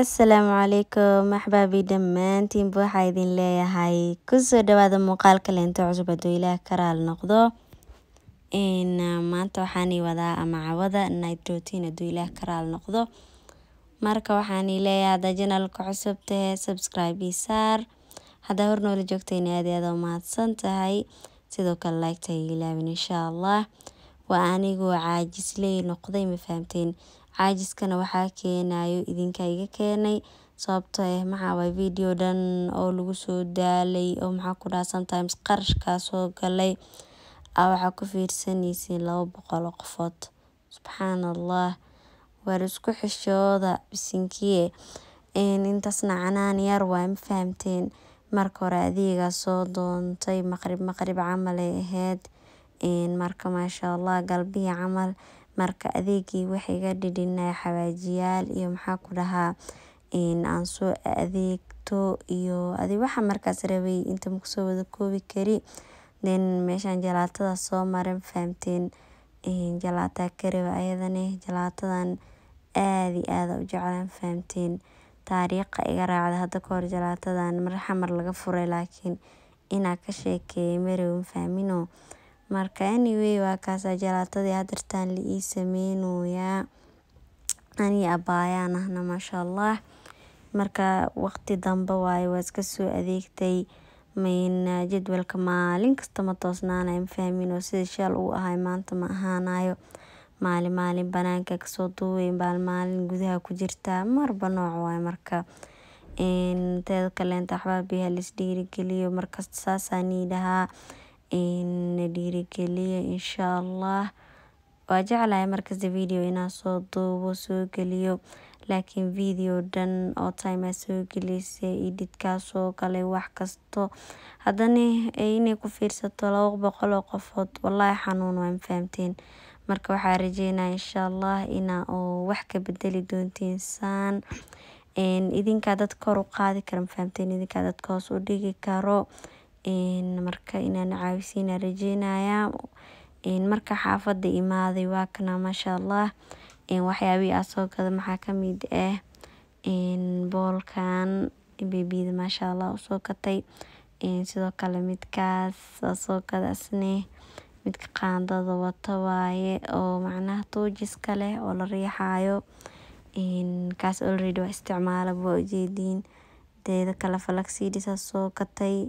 asalaamu calaykum axbaabi dhammaantiinba waxaa idin leeyahay kusoo dhawaada muuqaal kaleento cusub hadduu ilaah karaal noqdo ah, maanta waxaanay wadaa amacawada night routine hadduu ilaah karaal noqdo marka waxaanay leeyahay haddaa janalka cusub tahe subscribe saar haddaa hor noola joogtayna aada aada u mahadsan tahay sidoo kale laigta ilaawin inshaa allah waa anigoo caajisley noqday ma fahamteen Caajiskana waxaa keenayo idinka iga keenay sababtoo ah maxaa waay video dhan oo lagu soo daalay oo maxaa ku dhaha sometimes qarash soo galay. Aa ah, waxaa ku fiirsaneysin laba boqol oo qofood. Subxaan allah waar isku xishooda bisinkiye. Een canaan yar waay ma fahamteen. Marka hore adeega soo doontay maqrib maqrib camal ay aheyd. marka maasha allah galbihi camal marka adhegi wax igadidini xawaajiyaal iyo maxan kudaha an so adegto iyo adhi waxa markas rabay inta wada koobi Kari then jalaatada soo somarin fahamteen jalata aya karawa ayadhana eh, jalatadhan aad iyo aad an ujeclahay fahamteen tariqa igaracde hada kahor jalatadhan mar xamar lagafure lakin ina kashekeyo marawin fahmino. Marka anyway waa kaasa jalatadhi hadirta la iisameynoya ani abaya aan nahno manshaalah. Marka waqti dambe waye waa iskaso adegtey ah, jadwalka maalin kasta matoosnanayo mafahmin oo sidhi shal uu ahaay manta maahanaayo. Malin malin banaanka ayaa kasoduwe malin gudaha ku jirtaa marba nooc waye marka. Teedha kale waxba biyaha lisdiiri markasta saas aan nidahaa na diiri insha Allah. waa jeclahay markasta video inaan soo duubo, soo geliyo laakiin video dhan oo time aa soo gelisa edit kaa wax kasto. Hadana ku fiirsato laba boqol oo qofood walahi xanuun waay mafahamteen. Marka waxaa rajeynaya insha Allah inaa oo wax kabadali doontiin saan. Idinkaa dadka kor uqaadi karo mafahamteen idinkaa dadka hoos udigi karo marka inaan caawise ayaan rajeynaya marka xaafada imaaday waa kana manshaalah wax yaabihi aan soo gade waxaa kamid ah boolkan beebida manshaalah usoo gate sidoo kale midkaas aan soo gade midka qaandada wato waaye oo macnaha tuujiska leh oo la riixaayo kaas already waan isticmaale waa ujeedin teeda kale falaksiidi soo gatay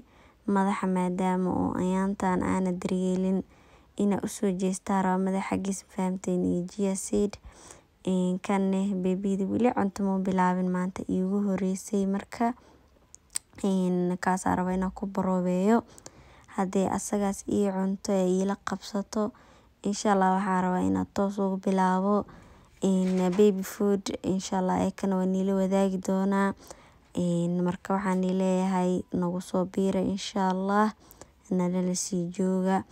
madaxa maadaama oo ayantan aana daryeelin ina usoojesta rabo madaxa hagis mafahamteen iyo jiyasaid kan neh beebiyada wali cunta mabilaabin manta iguhoreyse marka kaasaa rabaa inaa ku baroobeeyo hadee asagaas ii cunto ee ilaqabsato Inshaa Allah waxaan rabaa inaan toos bilaabo baby food Inshaa Allah ekana waan nilawadaagi doonaa marka waxaan dihi leeyahay nagu biiri inshaalaah nalala sii jooga.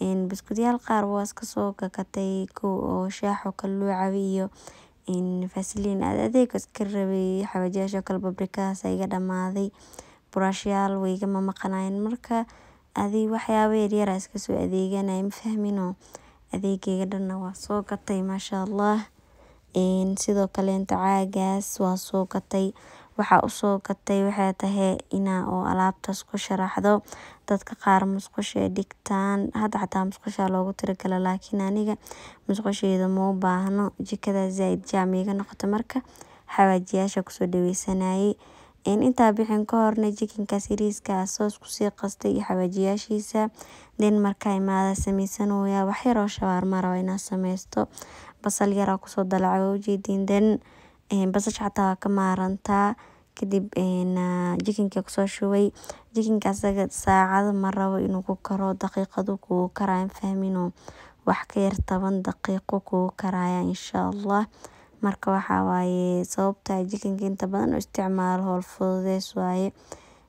Buskudyaal qaar waa iska kakatay oo shaax oo iyo fasaliin ad adeeg iska rabe xawaajayaasha kale babrikadaas iga damaade. Buraashyaal wey iga mamaqanaayin marka adhi waxyaaba yaryar aa iska soo adeeganaye mafahminoo adeegeyga waa soo gatay maasha allah Sidoo kaleeto caagaas waa soo gatay. Waxa gatay waxay tahay ina oo alabtas kusharaxdo dadka qaar musqusha ay digtan hada xataa musqusha loogu tiragala laakiin aniga musqusheeda musqusheyda baahno jikada zaid jam iganoqote marka xawaajiyaasha kusoo dhaweysanayay intaa bixin ka horna jikinka saliska asoos ah kusii qastay iyo xawaajiyaashiisa den markaa imadha sameysanoya wax yar oo inaa rawa sameysto basal yar kusoo kusodalace wan ujedin basasha xita waa ka maarantaa kadib jikinka aya kusoshubey jikinka asaga sacada marabo in uu kukaro daqiqad ayu kugukaraya anfahmin wax ka kayar daqiiqo kugu kugukaraya inshaa allah marka waxa waye sawabta jikinka inta badan u isticmalo howl fududes waye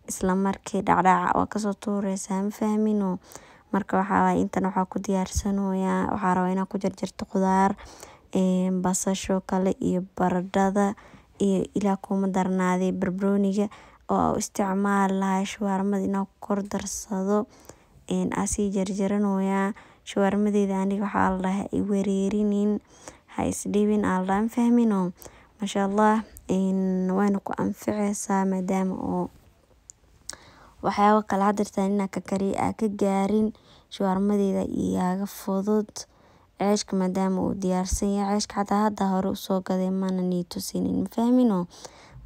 isla marki dacdaca wad kasotureysa mafahmin marka waxa waye intan waxa kudiyarsan waxa rabaa in ad kujarjarto qudar basasho kale iyo baradhada iyo ilaa kuma darnaaday barbarooniga oo an u isticmali lahay inaa in an kukordarsadho asi jarjaranoya. Shawarmadheyda aniga waxaa waxa wareerinin ha iwarerin haisdibin aa ladahay mafahmino allah weyna ku anficeysaa maadaama oo waxyaba kale hada rabto in ad kakariyo aa kagarin shawarmadheyda aa igafudhud ceeshka maadaama uu diyaarsan yahay ceeshka xataa hada hore usoo gade maanan ii tusinin mafahmino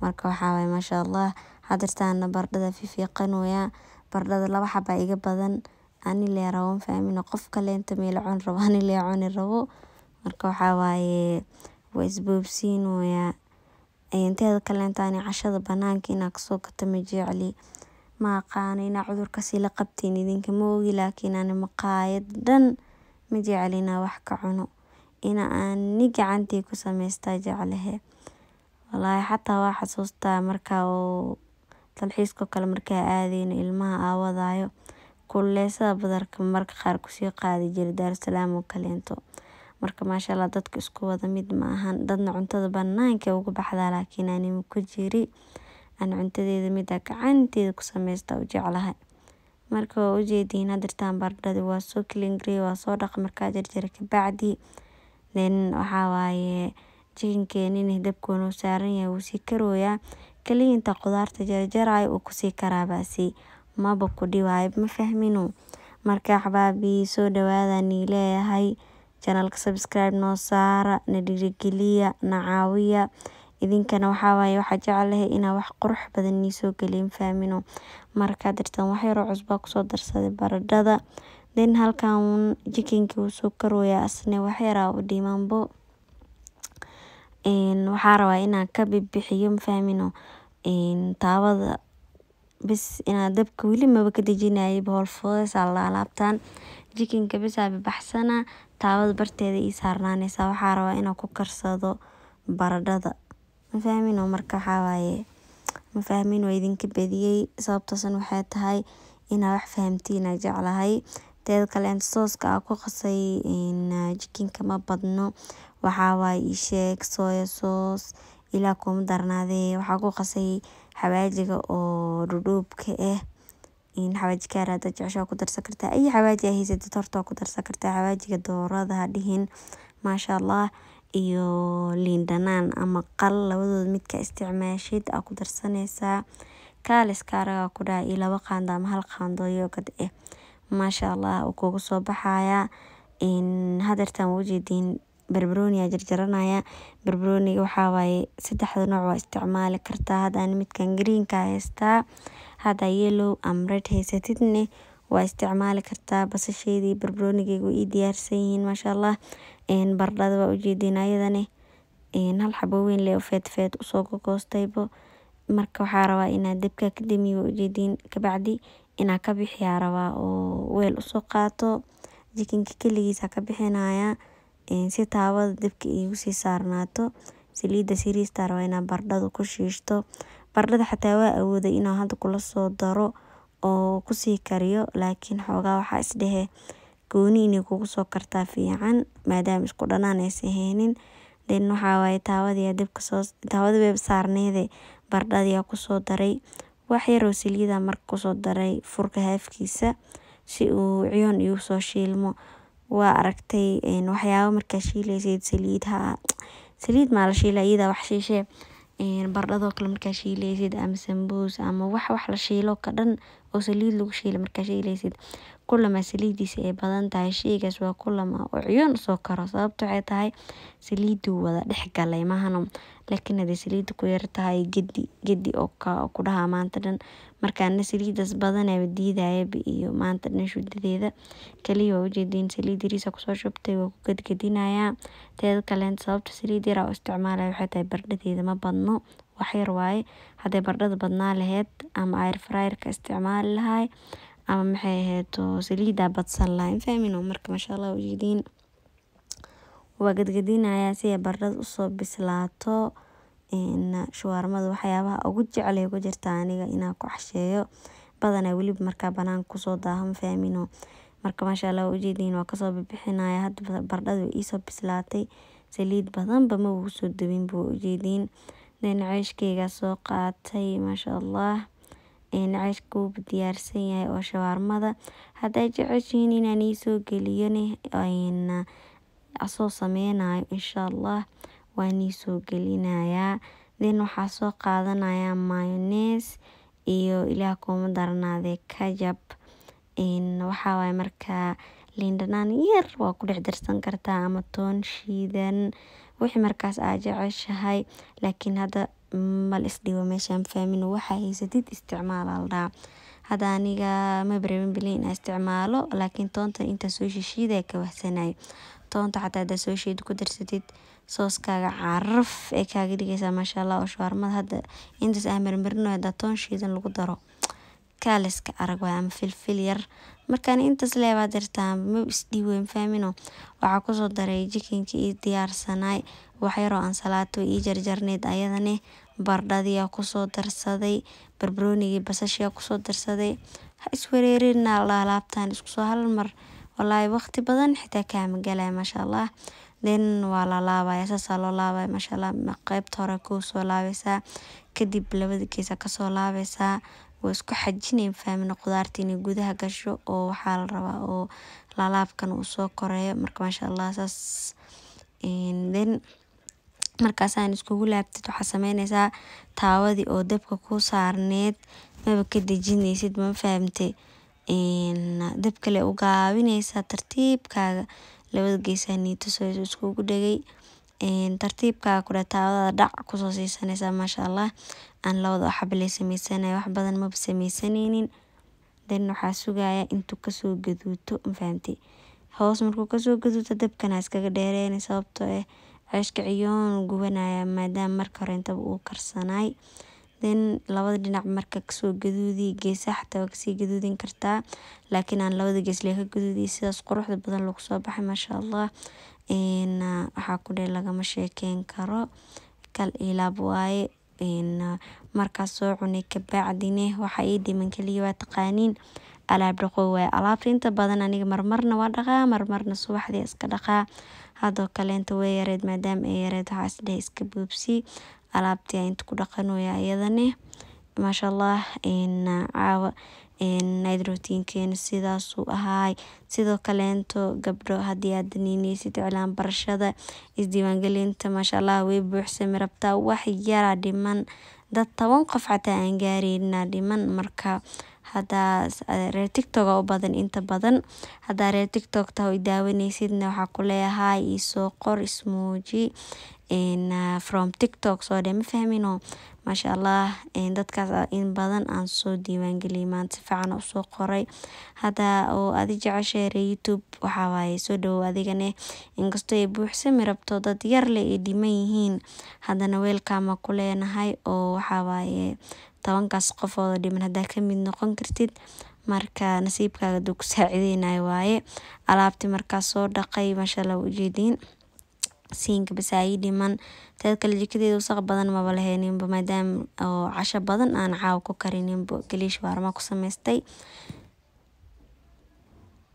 marka waxaa waye allah hadirtaan bardhada fiifiiqanooya bardhada laba xaba iga badan ani lee rabo mafahmino qof kaleete mela cuni rabo ani lee cuni rabo marka waxaa waaye waa isboobsinooya inteeda kaleete cashada banaanka inaa kasoo gato majecli ma aqaano inaa cudur kasii laqabteynin idinka maogi lakin ani maqaayad dan majecli ina wax kacuno ina ani gacantey kusameysta jeclehe, walahi xataa waa xasuustaa marka oo dalxiiska kale markaa aadeyno ilmaha aawadayo kuleysada badarka marka qaar kusoqaadi jire Daarusalaam oo kaleento marka Mashaa dadka isku wada mid maahan dadna cuntada banaanka ugu baxdaa lakin ani makujiri ani cuntadeyda mida gacanteyda kusameysta ujeclahay. Marka waa ujeediye inaad jarto ambardada waa soo clean waa soo dhaq markaa jarjar kabacdi then waxaa waaye chicken ka inii dabka uu saaranyahay wuu sii karooya. Kaliya inta qudaarta jarjarayo uu kusii karaabaasi maba ku ma mafahmino. Marka axbaabii soo dhawaada nii leeyahay channel-ka subscribe noo saara na dhiirigeliya na caawiya idinkana waxaa waye waxaa jeclahay inaa wax qurux badan nisoo galiyo mafahamino markaa dartan wax yar oo kusoo darsaday baradhada then halkan jikinki wuu soo karooya wax yar aa udiibi waxaa rabaa inaan kabibixiyo mafahmino taawadha bes inaa dabka wali maba kadajinaye hool fodhes aa lalaabtan jikinka bes bibaxsana taawadha bartedha ii sarnaneysa waxaa rabaa inaa kukarsadho baradadha mafahmin oo marka waxaa mafahmin waan idinka badiyey sababtaas waxay tahay inaa wax fahantiin aan jeclahay. Teeda kale sooska aa ku qasay ah, jikinka ma badno waxaa waye ii sheeg soya soos ilaa kuma darnaade waxaan ku qasay xawaajiga oo duduubka ah eh. xawaaji kaari hadaa ku darsan kartaa. Ayi xawaaji aad haysatid horta waa ku darsan kartaa xawaajiga doorada dhihin Mashaa Allah iyo liin dhanaan ama qal labadoda midka isticmaashid aa ku darsaneysaa iska arag aa kudahi iyo laba qaando ama hal qaando yogurt eh maasha Allah wuu kugu soo baxayaa Hadeertan waan ujeedin barbarooni ayaan jarjaranaya. Barbarooniga waxaa waaye sadexda nooc waa isticmaali kartaa. hadaan midkan greenka ka haystaa. Hada yellow am red haysatidne waa isticmaali kartaa basasheydii iyo barbaroonigeyga ii diyaarsan yihiin Mashaa Allah. Baradhada waa ujeedin ayadane hal xabo weyn lee feedfeed usoo gogoostaybo. Marka waxaa rabaa inaa dabka kadamiyo waa ujeedin kabacdi inaa kabixi aa rabaa oo weel usoo qaato jikinka kaligiis aa kabixinaayaa si taawada dabka igusii saarnaato. Saliida sariista rabaa inaa baradhada kushiishto. Baradhada xataa waa awooday inaa hada kulasoo daro oo kusii kariyo lakin xoogaa waxaa isdehe gooni inay kartaa fiican maadaama isku danaan aysan heynin then waxaa waye taawadi ayaa dabka taawadi wey saarnede baradha ayaa kusodare wax yar oo salid ayaa marka furka haafkiisa si uu ciyoon igusoo shiilmo. Waa aragtay waxyaaba markaa shileysid salid haa salid maa lashiila iyada wax shiishe bardhadoo kale markaa shiileysid ama sambuus ama wax wax la shiilo ka dhan oo saliid lagu shiilay markaa shiileysid kulama saliidisa ay badan tahay sheygaas waa kulama oo cuyuun soo karo sababta waxay tahay saliiduu wada dhex galay mahana laakiin haday saliida ku yartahay gedi gedi oo ku dhahaa maanta dhan markaana saliidaas badanaba diidayaba iyo maanta dhan shudadeeda kaliya waa ujeediin saliid yariisa kusoo shubtay waa ku gadgadinayaa teeda kaleenta sababta saliid yaraa u isticmaalaya waxay tahay bardhadeeda ma badno wax yar waaye hadday bardhada badnaa laheyd ama ayrfryerka isticmaali lahay ama maxay aheeto saliida badsan laha infahmin marka mashallah ujeedin waa gadgadinaya si ay baradhada usoo bislaato shuwaarmada waxyaabaha ugu jecel ku jirta aniga inaan ku casheeyo badanaa weliba markaa banaanka kusoo daaho mafahmino marka mashallah ujeedin waa kasoo bixinaya hadda baradhada iisoo bislaatay saliid badanba ma ugu soo dawin buu ujeedin dhinaceyshkeyga soo qaatay maasha allah ceyska wuu diyaarsan yahay oo shawaarmada hadaa jeceshihiin inaan iisoo galiyo asoo sameynayo insha allah waan isoo galinaya waxaan soo qaadanayaa mayonees iyo ilaah kuma daranade kajab waxaawaay markaa lindanaan yar waa kudhex darsan kartaa ama toon shiidan wixi markaas aa jeceshahay lakin hada ma lisdigo meeshan fahmin waxa haysatid isticmaal aa ladaha hada aniga mabarabin bilahi inaan isticmaalo laakiin toonta intaa soo shishiida ka kabaxsanayi toonta xataa hadaa soo ku darsatid sooskaaga caraf ee kaaga digeysa manshaalah oo shawarmada hada intaas aan marmarin wayo hadaa toon shiidan lagu daro kaaliska arag waye ama filfil yar markaan intaas leebaa dirtaa ma isdhiiweyn weyn faamino waxaa kusoo daray jikinkii ii diyaarsanaay waxyaroo ansalaato ii jarjarneyd ayadane bardhadiyaa kusoo darsaday barbaroonigii basashiyaa kusoo darsaday ha iswareerina laalaabtaan iskusoo halmar walaahi waqti badan xitaa kaamagalay maasha allah den waa la laabaya saasaa loo laabaya maasha allah qeybta hore kusoo laabaysaa kadib labada geesa kasoo laabaysaa waa isku xajinayn fahamina qudaarta inay gudaha gasho oo waxaa la rabaa oo lalaabkan uu soo koreeyo marka maasha allah saas then markaasaan iskugu laabtid waxaa sameyneysaa taawadii oo dabka ku saarneed maba ka dejineysid ma fahamte dab kale ugaabineysaa tartiibkaaga labada geesaa niito soo iskugu dhagay tartiibka kudhe dhac kusoo siisaneysa maasha aan lawada waxba lesameysanay wax badan maba sameysaneynin then waxaa sugaya intuu kasoo gaduuto mafahante hoos markuu kasoo gaduuto dabkana iskaga dheereyni sababtoo ah eh, ceeshka ciyoon gubanaya maadaama marka hore intaba uu karsanaay then labada dhinac marka kasoo gaduudi geesaha xataa waa kasii gaduudin kartaa laakiin aan labada geesle ka gaduudi sidaas quruxda badan lagu soo baxay maasha allah. Ah, ku kudehe lagama sheekeyn karo kal ilaab waaye ah, Markaa soo cune kabacdine waxa ii dhiman kaliya waa taqaaniin alaab daqoow waye. Alaabta inta badan aniga marmarna waa dhaqaa marmarna subaxdii iska dhaqaa Hadoo kaleeto wey yareed maadaama ay yareed waxaan isdehe iska boobsi alaabti inta ku dhaqan waye ayadane maasha Allah ah, caawa nitrogenkeena sidaasuu ahaay. Sidoo kaleento gabdho haddii aad daneyneysid ficlaan barashada isdiiwaangelinta galinta manshaalah wey buuxsami rabtaa wax yaraa dhiman dad toban qof xataa aan gaareynin dhiman marka hadaa eh, reer tiktok aa ubadan inta badan hadaa reer tiktok tahay oo idaawaneysidna waxaa kuleeyahay isoo qor ismuuji ah, from tiktok soodeh mafahmino manshaalaah dadkaas in badan aan soo diiwan galiye maanta sifiican usoo qoray hada oo adi jeceshahay reer youtube waxaa waaye soo dawow adigana inkastoo ay buuxsami rabto dad yar leh ay dhiman yihiin hadana weelka aan kuleenahay oo waxaa waaye tobankaas qof oo dhiman haddaa kamid noqon kartid marka nasiibkaaga duu ku saacideynayo waaye alaabti markaa soo dhaqay maashaalla ujeediin siinka basaayi dhiman taad kale jikadeeda wasaq badan maba laheyninba maadaama oo casho badan aan caawa ku karininba galiish waarma ku sameystay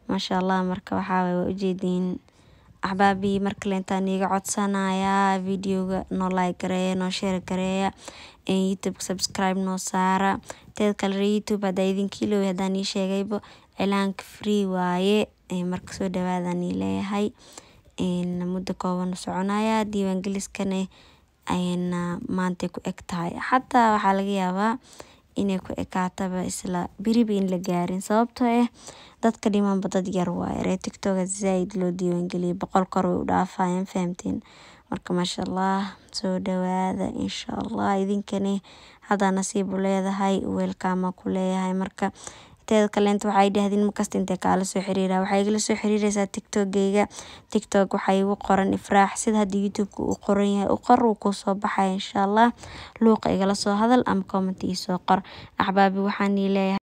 maasha allah marka waxaa waa ujeediin axbaabi markaleenta niga codsanaya videoga no like gareeya no share gareeya youtube subscribe no saara teed kale youtube hada idinka iloobi ii sheegaybo cilaanka free waaye marka soo dhawaadaan ii leeyahay muddo kooban soconaya diiwaangeliskana ayana ah, maanta ku eg tahay xataa waxaa laga yaabaa inay ku ekaataba isla beriba in la gaarin sababto ah eh, dadka dhimaanba dad yar waaye reer tiktoka zaaid loo diiwaangeliye boqol kor way u dhaafayaan fahamteen marka maasha soo dhawaada insha allah idinkani hadaa nasiibu leedahay weelkaama ku leeyahay marka teeda kaleenta waxay dhahdeen markasta intay kaala soo xiriira waxay igala soo xiriireysaa tiktokgeyga tiktok waxaa igu qoran ifraax sida hadda youtube-ka uu qoran yahay u qor uu kuu baxaya insha luuqa igala soo hadal ama comment iisoo qor axbaabi waxaan leeyahay